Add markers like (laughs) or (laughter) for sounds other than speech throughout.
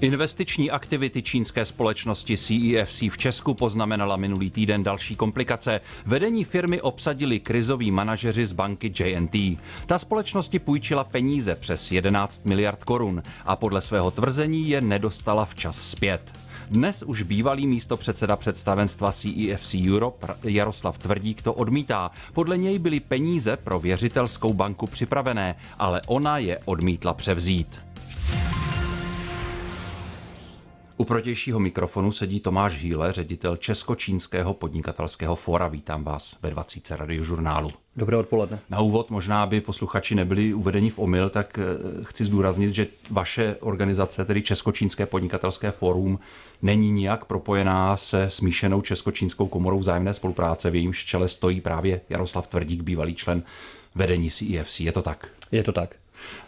Investiční aktivity čínské společnosti CEFC e v Česku poznamenala minulý týden další komplikace. Vedení firmy obsadili krizoví manažeři z banky JNT. Ta společnosti půjčila peníze přes 11 miliard korun a podle svého tvrzení je nedostala včas zpět. Dnes už bývalý místo předseda představenstva CEFC e Europe Jaroslav Tvrdík to odmítá. Podle něj byly peníze pro věřitelskou banku připravené, ale ona je odmítla převzít. U protějšího mikrofonu sedí Tomáš Hýle, ředitel Českočínského podnikatelského fóra. Vítám vás ve 20. radiožurnálu. Dobré odpoledne. Na úvod, možná aby posluchači nebyli uvedeni v omyl, tak eh, chci zdůraznit, že vaše organizace, tedy Českočínské podnikatelské fórum, není nijak propojená se smíšenou Českočínskou komorou vzájemné spolupráce. V jejímž čele stojí právě Jaroslav Tvrdík, bývalý člen vedení CIFC. E Je to tak? Je to tak.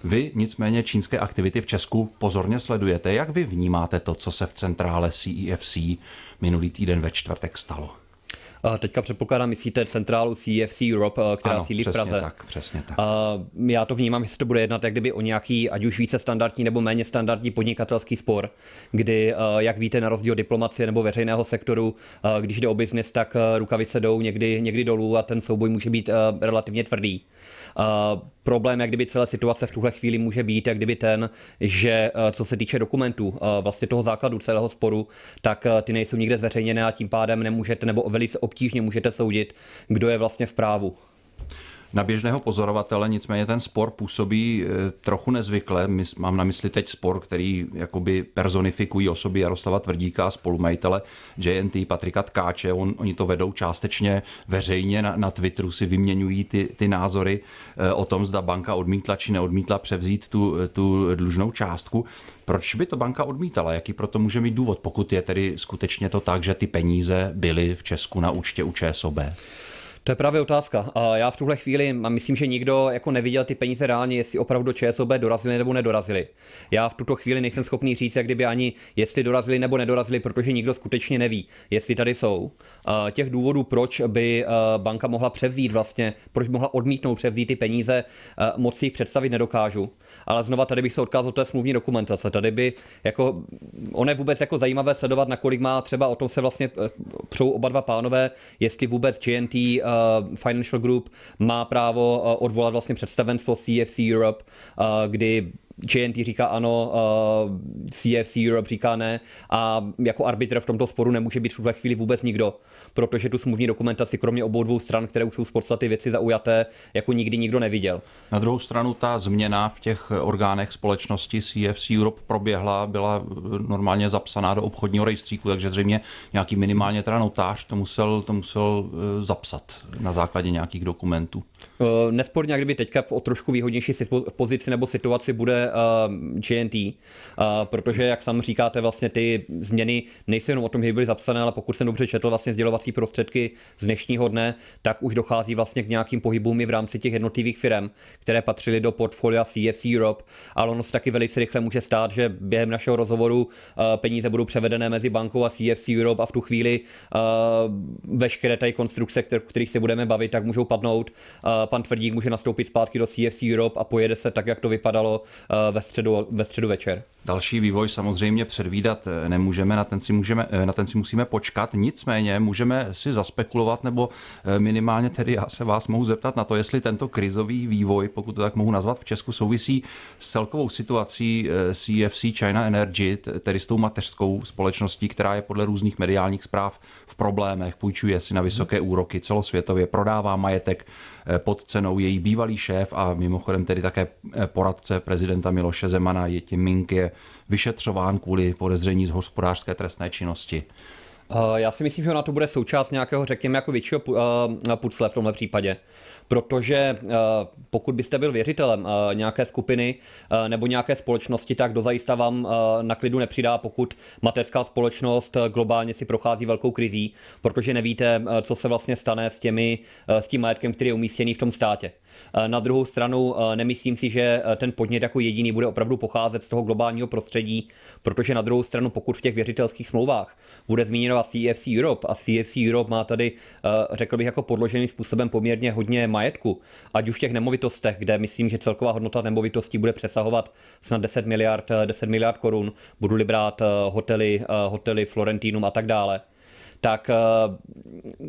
Vy nicméně čínské aktivity v Česku pozorně sledujete. Jak vy vnímáte to, co se v centrále CEFC e minulý týden ve čtvrtek stalo? Teďka předpokládám, myslíte centrálu CFC e Europe, eh, která ano, sílí v Praze. Tak, přesně tak. Mm, já to vnímám, že se to bude jednat jak kdyby o nějaký, ať už více standardní nebo méně standardní podnikatelský spor, kdy, eh, jak víte, na rozdíl diplomacie nebo veřejného sektoru, eh, když jde o biznis, tak rukavice jdou někdy, někdy dolů a ten souboj může být relativně tvrdý. Eh, problém, jak kdyby celé situace v tuhle chvíli může být, jak kdyby ten, že eh, co se týče dokumentů, eh, vlastně toho základu celého sporu, tak ty nejsou nikde zveřejněné a tím pádem nemůžete nebo velice obtížně můžete soudit, kdo je vlastně v právu na běžného pozorovatele, nicméně ten spor působí e, trochu nezvykle. Mám na mysli teď spor, který jakoby personifikují osoby Jaroslava Tvrdíka a spolumajitele JNT Patrika Tkáče. On, oni to vedou částečně veřejně na, na Twitteru, si vyměňují ty, ty názory e, o tom, zda banka odmítla či neodmítla převzít tu, tu dlužnou částku. Proč by to banka odmítala? Jaký proto může mít důvod, pokud je tedy skutečně to tak, že ty peníze byly v Česku na účtě u ČSOB? To je právě otázka. Já v tuhle chvíli myslím, že nikdo jako neviděl ty peníze reálně, jestli opravdu do ČSOB dorazili nebo nedorazili. Já v tuto chvíli nejsem schopný říct, jak kdyby ani jestli dorazili nebo nedorazili, protože nikdo skutečně neví, jestli tady jsou. Těch důvodů, proč by eh, banka mohla převzít vlastně, proč by mohla odmítnout převzít ty peníze, eh, moc si jich představit nedokážu. Ale znova tady bych se odkázal té smluvní dokumentace. Tady by jako, ono je vůbec jako zajímavé sledovat, nakolik má třeba o tom se vlastně eh, přou oba dva pánové, jestli vůbec GNT Eh, Financial Group má právo eh, odvolat vlastně představenstvo CFC Europe, eh, kdy JNT říká ano, uh, eh, CFC Europe říká ne a jako arbitr v tomto sporu nemůže být v tuhle chvíli vůbec nikdo, protože tu smluvní dokumentaci kromě obou dvou stran, které už jsou z podstaty věci zaujaté, jako nikdy nikdo neviděl. Na druhou stranu ta změna v těch orgánech společnosti CFC Europe proběhla, byla eh, normálně zapsaná do obchodního rejstříku, takže zřejmě nějaký minimálně teda notář to musel, to musel eh, zapsat na základě nějakých dokumentů. Uh, nesporně, kdyby teďka v o trošku výhodnější pozici nebo situaci bude uh, GNT, uh, protože, jak sám říkáte, vlastně ty změny nejsou jenom o tom, že byly zapsané, ale pokud jsem dobře četl vlastně sdělovací prostředky z dnešního dne, tak už dochází vlastně k nějakým pohybům i v rámci těch jednotlivých firm, které patřily do portfolia CFC Europe, ale ono se taky velice rychle může stát, že během našeho rozhovoru uh, peníze budou převedené mezi bankou a CFC Europe a v tu chvíli uh, veškeré tady konstrukce, kterých se budeme bavit, tak můžou padnout. Uh, pan Tvrdík může nastoupit zpátky do CFC Europe a pojede se tak, jak to vypadalo uh, Eh, ve středu, ve středu večer. Další vývoj samozřejmě předvídat eh, nemůžeme, na ten, si můžeme, eh, na ten si musíme počkat, nicméně můžeme si zaspekulovat, nebo minimálně tedy já se vás mohu zeptat na to, jestli tento krizový vývoj, pokud to tak mohu nazvat, v Česku souvisí s celkovou situací CFC China Energy, tedy s tou mateřskou společností, která je podle různých mediálních zpráv v problémech, půjčuje si na vysoké úroky celosvětově, prodává majetek pod cenou její bývalý šéf a mimochodem tedy také poradce prezidenta prezidenta Miloše Zemana tím Mink je vyšetřován kvůli podezření z hospodářské trestné činnosti. Eh, já si myslím, že ona to bude součást nějakého, řekněme, jako většího eh, pucle v tomhle případě protože eh, pokud byste byl věřitelem nějaké skupiny nebo nějaké společnosti, tak dozajista vám na klidu nepřidá, pokud mateřská společnost globálně si prochází velkou krizí, protože nevíte, co se vlastně stane s, těmi, s tím majetkem, který je umístěný v tom státě. Eh, na druhou stranu eh, nemyslím si, že eh, ten podnět jako jediný bude opravdu pocházet z toho globálního prostředí, protože na druhou stranu, pokud v těch věřitelských smlouvách bude zmíněna CFC Europe a CFC Europe má tady, řekl bych, jako podloženým způsobem poměrně hodně majetku, ať už v těch nemovitostech, kde myslím, že celková hodnota nemovitostí bude přesahovat snad 10 miliard, 10 miliard korun, budu-li brát hotely, hotely Florentinum a tak dále tak eh,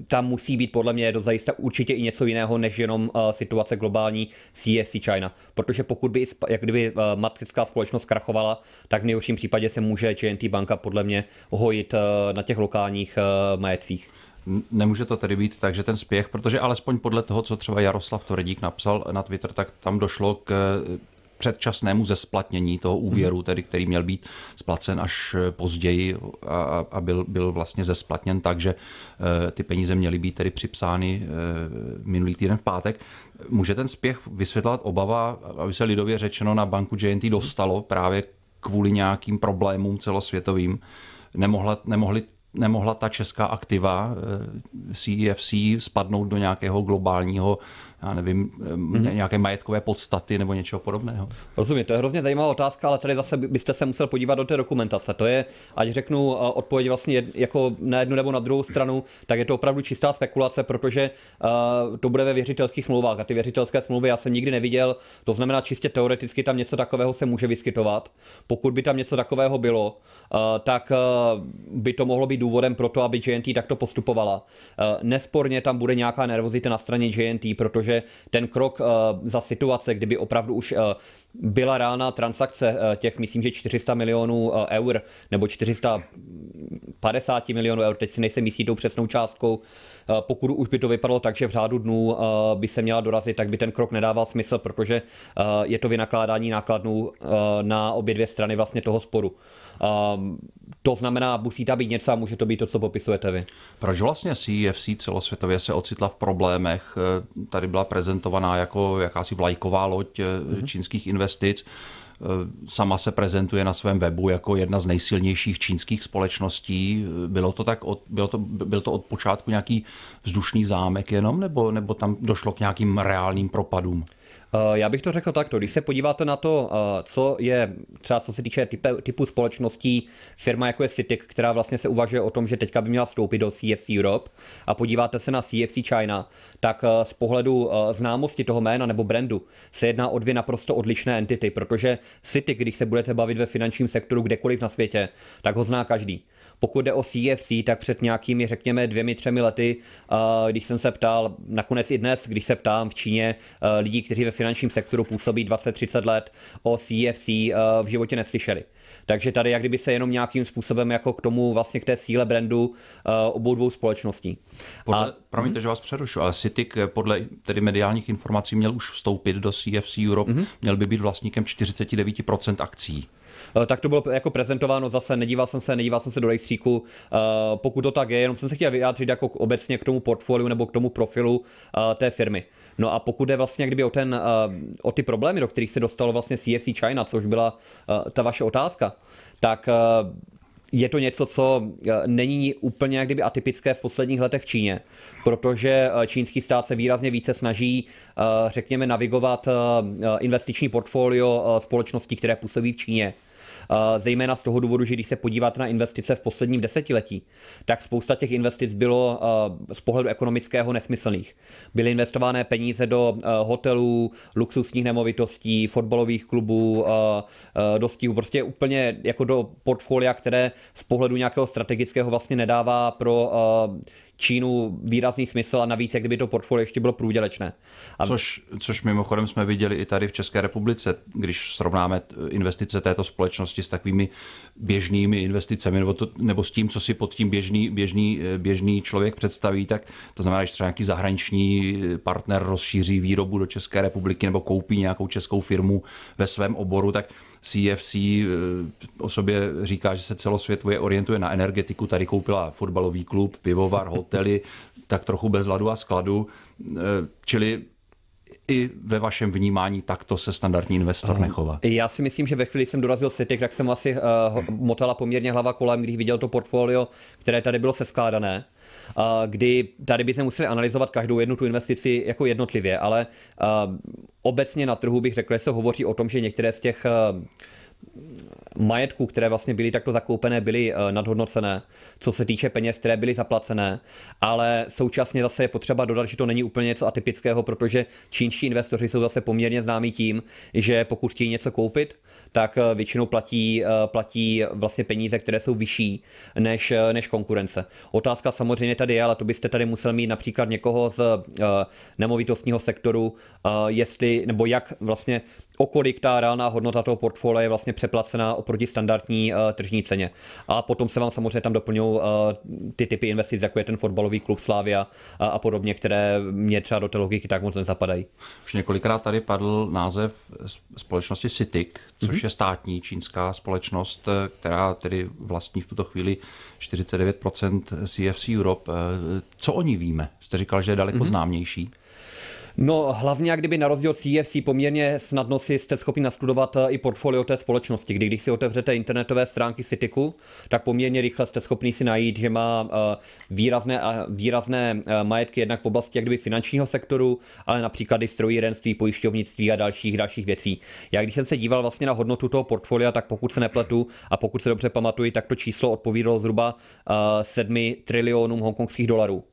tam musí být podle mě do zajista určitě i něco jiného, než jenom eh, situace globální CFC China. Protože pokud by, jak kdyby eh, matrická společnost krachovala, tak v nejhorším případě se může GNT banka podle mě hojit na těch lokálních majetcích. Nemůže to tedy být tak, že ten spěch, protože alespoň podle toho, co třeba Jaroslav Tvrdík napsal na Twitter, tak tam došlo k předčasnému zesplatnění toho úvěru, tedy který měl být splacen až eh, později a, a byl, byl vlastně zesplatněn tak, že eh, ty peníze měly být tedy připsány eh, minulý týden v pátek. Může ten spěch vysvětlovat obava, aby se lidově řečeno na banku JNT dostalo právě kvůli nějakým problémům celosvětovým? Nemohla, nemohli nemohla ta česká aktiva CFC e spadnout do nějakého globálního já nevím, mm-hmm. nějaké majetkové podstaty nebo něčeho podobného. Rozumím, to je hrozně zajímavá otázka, ale tady zase byste se musel podívat do té dokumentace. To je, ať řeknu eh, odpověď vlastně jako na jednu nebo na druhou stranu, tak je to opravdu čistá spekulace, protože uh, to bude ve věřitelských smlouvách a ty věřitelské smlouvy já jsem nikdy neviděl. To znamená, čistě teoreticky tam něco takového se může vyskytovat. Pokud by tam něco takového bylo, uh, tak uh, by to mohlo být důvodem pro to, aby JNT takto postupovala. Uh, nesporně tam bude nějaká nervozita na straně JNT, protože protože ten krok eh, za situace, kdyby opravdu už eh, byla reálná transakce eh, těch, myslím, že 400 milionů eur nebo 450 milionů eur, teď si nejsem jistý tou přesnou částkou, pokud už by to vypadalo tak, že v řádu dnů by se měla dorazit, tak by ten krok nedával smysl, protože je to vynakládání nákladů na obě dvě strany vlastně toho sporu. Ehm, to znamená, musí tam být něco a může to být to, co popisujete vy. Proč vlastně CFC e celosvětově se ocitla v problémech? Eh, tady byla prezentovaná jako jakási vlajková loď mm-hmm. čínských investic eh, sama se prezentuje na svém webu jako jedna z nejsilnějších čínských společností. Bylo to tak od, bylo to, byl to od počátku nějaký vzdušný zámek jenom, nebo, nebo tam došlo k nějakým reálným propadům? Eh, já bych to řekl takto, když se podíváte na to, eh, co je třeba co se týče type, typu společností, firma jako je Citic, která vlastně se uvažuje o tom, že teďka by měla vstoupit do CFC Europe a podíváte se na CFC China, tak eh, z pohledu známosti toho jména nebo brandu se jedná o dvě naprosto odlišné entity, protože Citic, když se budete bavit ve finančním sektoru kdekoliv na světě, tak ho zná každý. Pokud jde o CFC, tak před nějakými, řekněme, dvěmi, třemi lety, eh, když jsem se ptal, nakonec i dnes, když se ptám v Číně eh, lidí, kteří ve finančním sektoru působí 20-30 let, o CFC eh, v životě neslyšeli. Takže tady jak kdyby se jenom nějakým způsobem jako k tomu vlastně k té síle brandu obou dvou společností. Podle, a, promiňte, mhm. že vás přerušu, ale Citic podle tedy mediálních informací měl už vstoupit do CFC Europe, mm-hmm. měl by být vlastníkem 49% akcí. Eh, tak to bylo jako prezentováno zase, nedíval jsem se, nedíval jsem se do rejstříku, eh, pokud to tak je, jenom jsem se chtěl vyjádřit jako obecně k tomu portfoliu nebo k tomu profilu eh, té firmy. No a pokud je vlastně kdyby o, ten, o ty problémy, do kterých se dostalo vlastně CFC China, což byla ta vaše otázka, tak je to něco, co není úplně jak kdyby atypické v posledních letech v Číně, protože čínský stát se výrazně více snaží, řekněme, navigovat investiční portfolio společností, které působí v Číně Eh, zejména z toho důvodu, že když se podíváte na investice v posledním desetiletí, tak spousta těch investic bylo eh, z pohledu ekonomického nesmyslných. Byly investované peníze do eh, hotelů, luxusních nemovitostí, fotbalových klubů, do stíhu, prostě úplně jako do portfolia, které z pohledu nějakého strategického vlastně nedává pro Čínu výrazný smysl a navíc, jak kdyby to portfolio ještě bylo průdělečné. A... Což, což mimochodem jsme viděli i tady v České republice, když srovnáme investice této společnosti s takovými běžnými investicemi nebo, to, nebo s tím, co si pod tím běžný, běžný, eh, běžný člověk představí, tak to znamená, že třeba nějaký zahraniční eh, partner rozšíří výrobu do České republiky nebo koupí nějakou českou firmu ve svém oboru, tak CFC eh, o sobě říká, že se celosvětově orientuje na energetiku, tady koupila fotbalový klub, pivovar, hotely, (laughs) tak trochu bez ladu a skladu, eh, čili i ve vašem vnímání takto se standardní investor nechová? Já si myslím, že ve chvíli jsem dorazil City, tak jsem asi uh, motala poměrně hlava kolem, když viděl to portfolio, které tady bylo seskládané kdy tady se museli analyzovat každou jednu tu investici jako jednotlivě, ale obecně na trhu bych řekl, že se hovoří o tom, že některé z těch majetků, které vlastně byly takto zakoupené, byly eh, nadhodnocené, co se týče peněz, které byly zaplacené, ale současně zase je potřeba dodat, že to není úplně něco atypického, protože čínští investoři jsou zase poměrně známí tím, že pokud chtějí něco koupit, tak eh, většinou platí, eh, platí vlastně peníze, které jsou vyšší než, než konkurence. Otázka samozřejmě tady je, ale to byste tady musel mít například někoho z nemovitostního sektoru, jestli, nebo jak vlastně okolik ta reálná hodnota toho portfolia je vlastně přeplacená oproti standardní uh, tržní ceně. A potom se vám samozřejmě tam doplňují uh, eh, ty typy investic, jako je ten fotbalový klub Slavia uh, a podobně, které mě třeba do té logiky tak moc nezapadají. Už několikrát tady padl název společnosti CITIC, což mm-hmm. je státní čínská společnost, která tedy vlastní v tuto chvíli 49% CFC Europe. Co o ní víme? Jste říkal, že je daleko mm-hmm. známější. No hlavně, jak kdyby na rozdíl od CFC poměrně snadno si jste schopni nastudovat eh, i portfolio té společnosti, kdy když si otevřete internetové stránky Cityku, tak poměrně rychle jste schopni si najít, že má eh, výrazné, výrazné eh, majetky jednak v oblasti jak kdyby finančního sektoru, ale například i strojírenství, pojišťovnictví a dalších dalších věcí. Já když jsem se díval vlastně na hodnotu toho portfolia, tak pokud se nepletu a pokud se dobře pamatuji, tak to číslo odpovídalo zhruba 7 trilionům hongkongských dolarů.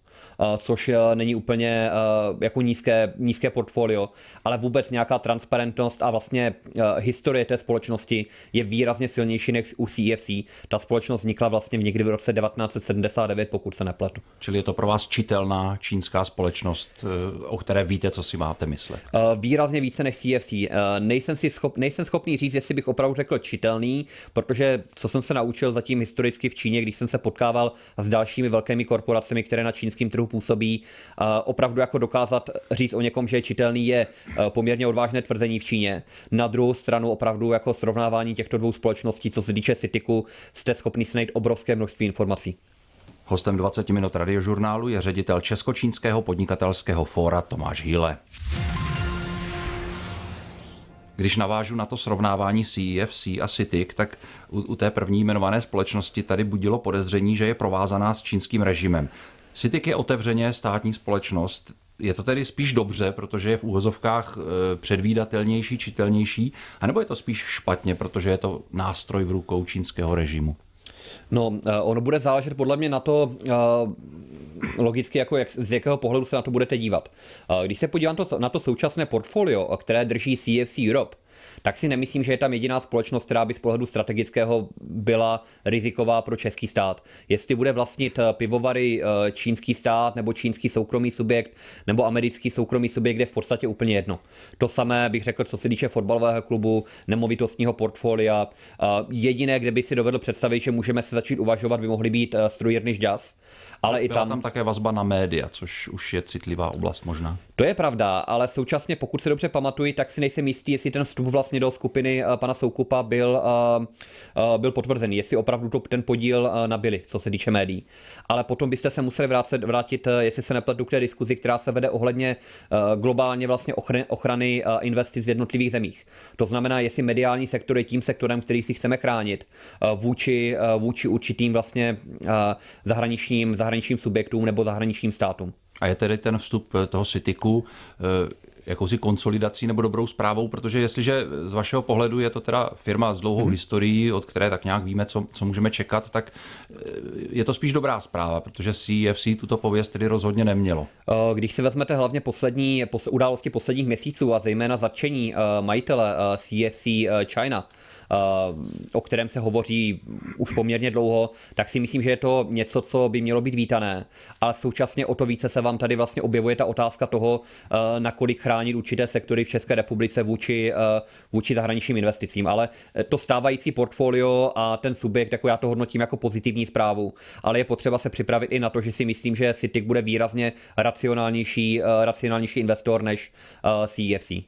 Eh, což eh, není úplně eh, jako nízké, nízké portfolio, ale vůbec nějaká transparentnost a vlastně historie té společnosti je výrazně silnější než u CFC. Ta společnost vznikla vlastně někdy v roce 1979, pokud se nepletu. Čili je to pro vás čitelná čínská společnost, o které víte, co si máte myslet? Výrazně více než CFC. Nejsem, si schop, nejsem schopný říct, jestli bych opravdu řekl čitelný, protože co jsem se naučil zatím historicky v Číně, když jsem se potkával s dalšími velkými korporacemi, které na čínském trhu hru působí. Eh, opravdu jako dokázat říct o někom, že je čitelný, je eh, poměrně odvážné tvrzení v Číně. Na druhou stranu opravdu jako srovnávání těchto dvou společností, co se týče Cityku, jste schopni snajít obrovské množství informací. Hostem 20 minut radiožurnálu je ředitel Českočínského podnikatelského fóra Tomáš Hýle. Když navážu na to srovnávání CEFC e a CITIC, tak u, u té první jmenované společnosti tady budilo podezření, že je provázaná s čínským režimem. Citic je otevřeně státní společnost, je to tedy spíš dobře, protože je v úvozovkách e, předvídatelnější, čitelnější, anebo je to spíš špatně, protože je to nástroj v rukou čínského režimu? No, e, ono bude záležet podle mě na to, e, logicky, jako jak, z jakého pohledu se na to budete dívat. Když se podívám to, na to současné portfolio, které drží CFC Europe, tak si nemyslím, že je tam jediná společnost, která by z pohledu strategického byla riziková pro český stát. Jestli bude vlastnit eh, pivovary eh, čínský stát nebo čínský soukromý subjekt nebo americký soukromý subjekt, je v podstatě úplně jedno. To samé bych řekl, co se týče fotbalového klubu, nemovitostního portfolia. Eh, jediné, kde by si dovedl představit, že můžeme se začít uvažovat, by mohly být strojírny žďas ale Byla i tam... tam také vazba na média, což už je citlivá oblast možná. To je pravda, ale současně, pokud se dobře pamatuji, tak si nejsem jistý, jestli ten vstup vlastně do skupiny eh, pana Soukupa byl, eh, eh, byl potvrzený, jestli opravdu to, ten podíl nabili, co se týče médií. Ale potom byste se museli vrátit, vrátit jestli se nepletu, k té diskuzi, která se vede ohledně globálně vlastně ochrany, ochrany investic v jednotlivých zemích. To znamená, jestli mediální sektor je tím sektorem, který si chceme chránit vůči, vůči určitým vlastně zahraničním, zahraničním zahraničním subjektům nebo zahraničním státům. A je tedy ten vstup eh, toho Cityku eh, jakousi konsolidací nebo dobrou zprávou, protože jestliže z vašeho pohledu je to teda firma s dlouhou hmm historií, od které tak nějak víme, co, co můžeme čekat, tak eh, je to spíš dobrá zpráva, protože CFC tuto pověst tedy rozhodně nemělo. Když si vezmete hlavně poslední události posledních měsíců a zejména zatčení majitele CFC China, o kterém se hovoří už poměrně dlouho, tak si myslím, že je to něco, co by mělo být vítané. A současně o to více se vám tady vlastně objevuje ta otázka toho, eh, nakolik chránit určité sektory v České republice vůči, eh, vůči zahraničním investicím. Ale eh, to stávající portfolio a ten subjekt, jako já to hodnotím jako pozitivní zprávu, ale je potřeba se připravit i na to, že si myslím, že Citic bude výrazně racionálnější, racionálnější investor než CEFC. E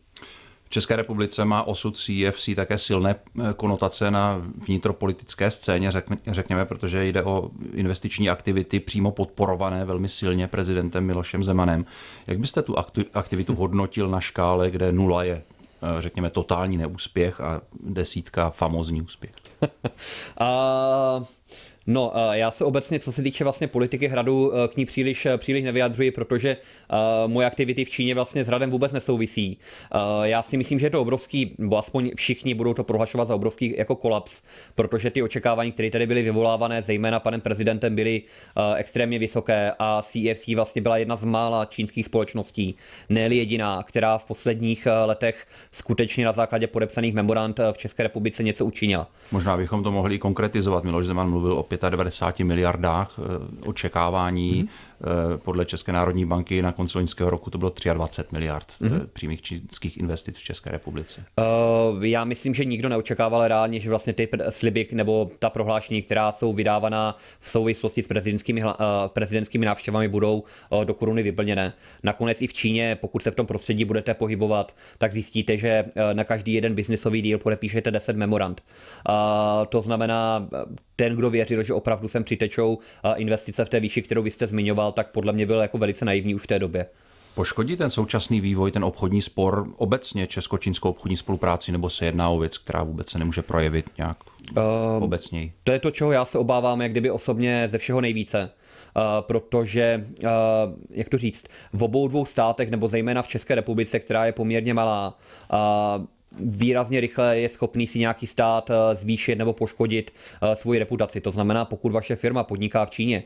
v České republice má osud CFC také silné eh, konotace na vnitropolitické scéně, řekněme, protože jde o investiční aktivity přímo podporované velmi silně prezidentem Milošem Zemanem. Jak byste tu aktivitu (laughs) hodnotil na škále, kde nula je eh, řekněme, totální neúspěch a desítka famozní úspěch? (laughs) No, eh, já se obecně, co se týče vlastně politiky hradu, eh, k ní příliš, eh, příliš nevyjadřuji, protože moje aktivity v Číně vlastně s hradem vůbec nesouvisí. Já si myslím, že je to obrovský, bo aspoň všichni budou to prohlašovat za obrovský jako kolaps, protože ty očekávání, které tady byly vyvolávané, zejména panem prezidentem, byly extrémně vysoké a CFC vlastně byla jedna z mála čínských společností, ne jediná, která v posledních letech skutečně na základě podepsaných memorand v České republice něco učinila. Možná bychom to mohli konkretizovat. Miloš Zeman mluvil o 95 miliardách eh, očekávání. Mm-hmm. Podle České národní banky na konci loňského roku to bylo 23 miliard mm-hmm. přímých čínských investic v České republice. Uh, já myslím, že nikdo neočekával reálně, že vlastně ty sliby nebo ta prohlášení, která jsou vydávaná v souvislosti s prezidentskými, uh, prezidentskými návštěvami, budou uh, do koruny vyplněné. Nakonec i v Číně, pokud se v tom prostředí budete pohybovat, tak zjistíte, že na každý jeden biznisový díl podepíšete 10 memorand. To znamená, ten, kdo věřil, že opravdu sem přitečou investice v té výši, kterou vy jste zmiňoval, tak podle mě byl jako velice naivní už v té době. Poškodí ten současný vývoj, ten obchodní spor obecně česko-čínskou obchodní spolupráci, nebo se jedná o věc, která vůbec se nemůže projevit nějak um, obecněji? To je to, čeho já se obávám, jak kdyby osobně ze všeho nejvíce. Uh, protože, uh, jak to říct, v obou dvou státech, nebo zejména v České republice, která je poměrně malá, uh, výrazně rychle je schopný si nějaký stát eh, zvýšit nebo poškodit eh, svoji reputaci. To znamená, pokud vaše firma podniká v Číně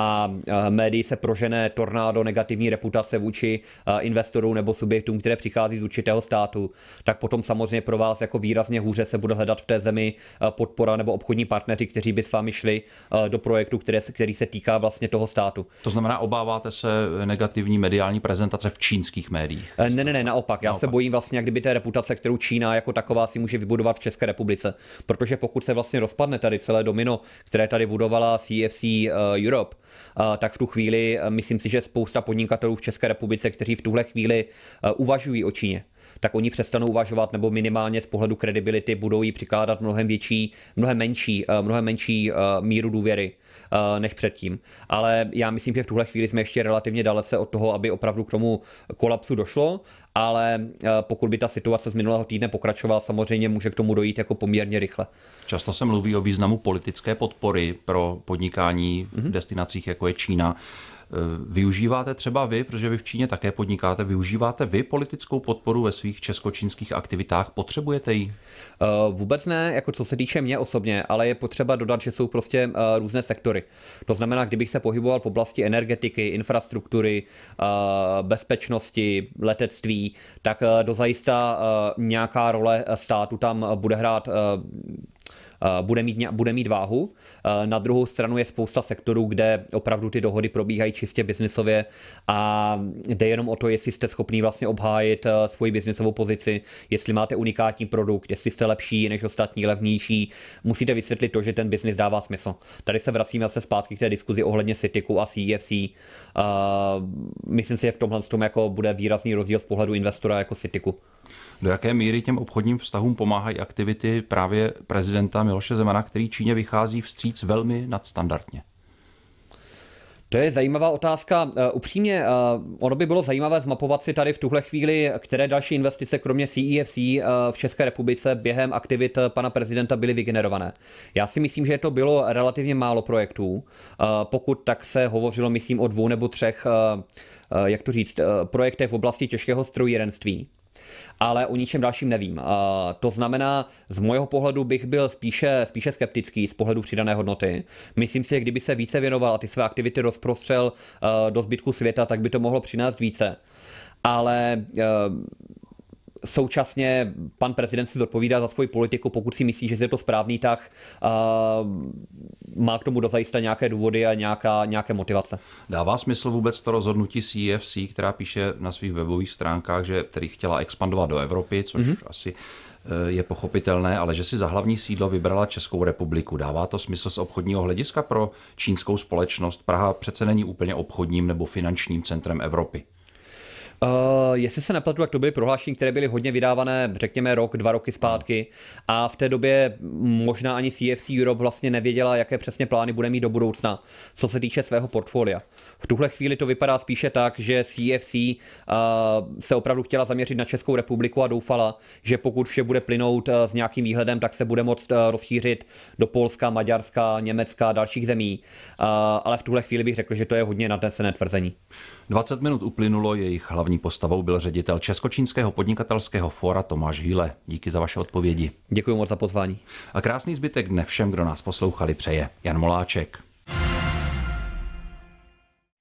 a médií se prožené tornádo negativní reputace vůči investorům nebo subjektům, které přichází z určitého státu, tak potom samozřejmě pro vás jako výrazně hůře se bude hledat v té zemi podpora nebo obchodní partneři, kteří by s vámi šli do projektu, se, který se týká vlastně toho státu. To znamená, obáváte se negativní mediální prezentace v čínských médiích? E, ne, ne, ne, naopak. Já naopak. se bojím vlastně, jak kdyby té reputace, kterou Čína jako taková si může vybudovat v České republice. Protože pokud se vlastně rozpadne tady celé domino, které tady budovala CFC e, Europe, Eh, tak v tu chvíli eh, myslím si, že spousta podnikatelů v České republice, kteří v tuhle chvíli eh, uvažují o Číně, tak oni přestanou uvažovat nebo minimálně z pohledu kredibility budou jí přikládat mnohem větší, mnohem menší, mnohem menší míru důvěry Eh, než předtím. Ale já myslím, že v tuhle chvíli jsme ještě relativně dalece od toho, aby opravdu k tomu kolapsu došlo, ale eh, pokud by ta situace z minulého týdne pokračovala, samozřejmě může k tomu dojít jako poměrně rychle. Často se mluví o významu politické podpory pro podnikání v mhm. destinacích, jako je Čína. Eh, využíváte třeba vy, protože vy v Číně také podnikáte, využíváte vy politickou podporu ve svých českočínských aktivitách? Potřebujete ji? Eh, vůbec ne, jako co se týče mě osobně, ale je potřeba dodat, že jsou prostě eh, různé sektory. To znamená, kdybych se pohyboval v oblasti energetiky, infrastruktury, bezpečnosti, letectví, tak dozajista nějaká role státu tam bude hrát bude mít, bude mít váhu. Eh, na druhou stranu je spousta sektorů, kde opravdu ty dohody probíhají čistě biznisově a jde jenom o to, jestli jste schopný vlastně obhájit eh, svoji biznisovou pozici, jestli máte unikátní produkt, jestli jste lepší než ostatní, levnější. Musíte vysvětlit to, že ten biznis dává smysl. Tady se vracíme zase zpátky k té diskuzi ohledně Cityku a CFC. Eh, myslím si, že v tomhle tom jako bude výrazný rozdíl z pohledu investora jako Cityku. Do jaké míry těm obchodním vztahům pomáhají aktivity právě prezidenta Miloše Zemana, který Číně vychází vstříc velmi nadstandardně? To je zajímavá otázka. Eh, upřímně, eh, ono by bylo zajímavé zmapovat si tady v tuhle chvíli, které další investice, kromě CEFC e eh, v České republice, během aktivit pana prezidenta byly vygenerované. Já si myslím, že to bylo relativně málo projektů. Pokud tak se hovořilo, myslím, o dvou nebo třech jak to říct, projekty v oblasti těžkého strojírenství ale o ničem dalším nevím. Eh, to znamená, z mojeho pohledu bych byl spíše, spíše skeptický z pohledu přidané hodnoty. Myslím si, že kdyby se více věnoval a ty své aktivity rozprostřel eh, do zbytku světa, tak by to mohlo přinést více. Ale eh, Současně pan prezident si zodpovídá za svoji politiku, pokud si myslí, že je to správný, tak eh, má k tomu dozajista nějaké důvody a nějaká, nějaké motivace. Dává smysl vůbec to rozhodnutí CFC, která píše na svých webových stránkách, že tedy chtěla expandovat do Evropy, což mm-hmm. asi eh, je pochopitelné, ale že si za hlavní sídlo vybrala Českou republiku. Dává to smysl z obchodního hlediska pro čínskou společnost? Praha přece není úplně obchodním nebo finančním centrem Evropy. Uh, jestli se nepletu, tak to byly prohlášení, které byly hodně vydávané, řekněme, rok, dva roky zpátky. A v té době možná ani CFC Europe vlastně nevěděla, jaké přesně plány bude mít do budoucna, co se týče svého portfolia. V tuhle chvíli to vypadá spíše tak, že CFC eh, se opravdu chtěla zaměřit na Českou republiku a doufala, že pokud vše bude plynout eh, s nějakým výhledem, tak se bude moct eh, rozšířit do Polska, Maďarska, Německa a dalších zemí. Ale v tuhle chvíli bych řekl, že to je hodně nadnesené tvrzení. 20 minut uplynulo, jejich hlavní postavou byl ředitel Českočínského podnikatelského fóra Tomáš Hýle. Díky za vaše odpovědi. Děkuji moc za pozvání. A krásný zbytek dne všem, kdo nás poslouchali, přeje Jan Moláček.